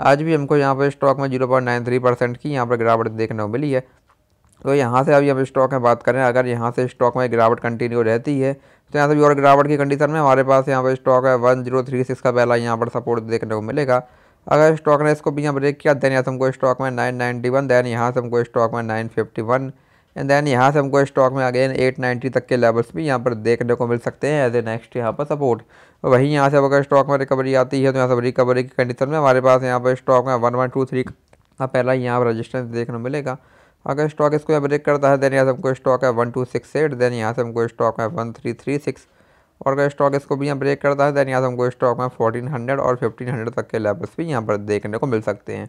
आज भी हमको यहाँ पर स्टॉक में zero point nine three percent की यहाँ पर गिरावट देखने को मिली है तो यहाँ से अभी हम स्टॉक में बात करें अगर यहाँ से स्टॉक में गिरावट कंटिन्यू रहती है तो यहाँ से भी और गिरावट की कंडीशन में हमारे पास यहाँ पर स्टॉक है वन जीरो थ्री सिक्स का पहला यहाँ पर सपोर्ट देखने को मिलेगा अगर स्टॉक ने इसको भी यहाँ ब्रेक किया देन यहाँ से हमको स्टॉक में नाइन नाइन्टी वन देन यहाँ से हमको स्टॉक में nine fifty one and then यहाँ से हमको स्टॉक में अगेन 890 तक के लेवल्स भी यहाँ पर देखने को मिल सकते हैं एज ए नेक्स्ट यहाँ पर सपोर्ट वहीं यहाँ से अगर स्टॉक में रिकवरी आती है तो यहाँ से रिकवरी की कंडीशन में हमारे पास यहाँ पर स्टॉक में वन वन टू थ्री का पहला यहाँ पर रजिस्टेंस देखने को मिलेगा अगर स्टॉक इसको यहाँ ब्रेक करता है देन यहाँ से हमको स्टॉक है one two six eight then यहाँ से हमको स्टॉक है वन थ्री थ्री सिक्स और अगर स्टॉक इसको भी यहाँ ब्रेक करता है देन यहाँ से हमको स्टॉक में फोर्टीन हंड्रेड और फिफ्टीन हंड्रेड तक के लेवल्स भी यहाँ पर देखने को मिल सकते हैं